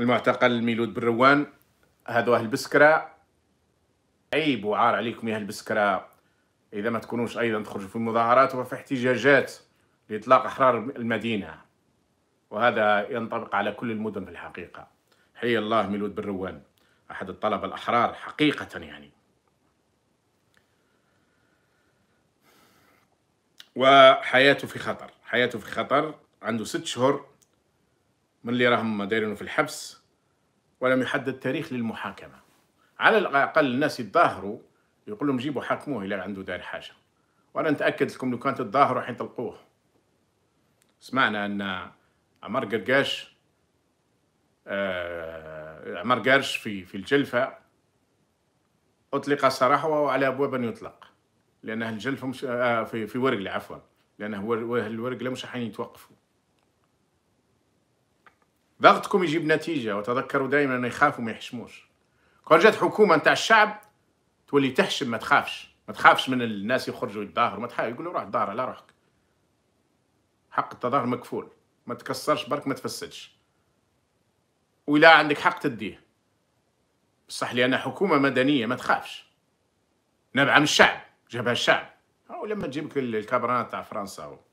المعتقل ميلود بالروان هذو أهل بسكرة عيب وعار عليكم يا أهل بسكرة إذا ما تكونوش أيضا تخرجوا في المظاهرات وفي احتجاجات لإطلاق أحرار المدينة وهذا ينطبق على كل المدن في الحقيقة حي الله ميلود بالروان أحد الطلبة الأحرار حقيقة يعني وحياته في خطر حياته في خطر عنده ست شهور من اللي راهم دايرينه في الحبس ولم يحدد تاريخ للمحاكمة على الأقل الناس يتظاهروا يقول لهم جيبوا حاكموه إلى عنده دار حاجة وأنا نتأكد لكم لو كانت تتظاهروا راح يطلقوه سمعنا أن عمر قرقاش آه عمر قرش في في الجلفة أطلق سراحه وعلى أبواب أن يطلق لأنه الجلفة مش آه في في ورقلة عفوا لأنه الورقلة مش راح يتوقفوا ضغطكم يجيب نتيجة وتذكروا دائما أن يخافوا ما يحشموش كون جات حكومة نتاع الشعب تولي تحشم ما تخافش ما تخافش من الناس يخرجوا يتظاهروا ما تخافش يقولوا روح تظاهر على روحك حق التظاهر مكفول ما تكسرش برك ما تفسدش ولا عندك حق تديه بصح لأن حكومة مدنية ما تخافش نابعة من الشعب جابها الشعب أو لما تجيبك الكابرانات تاع فرنسا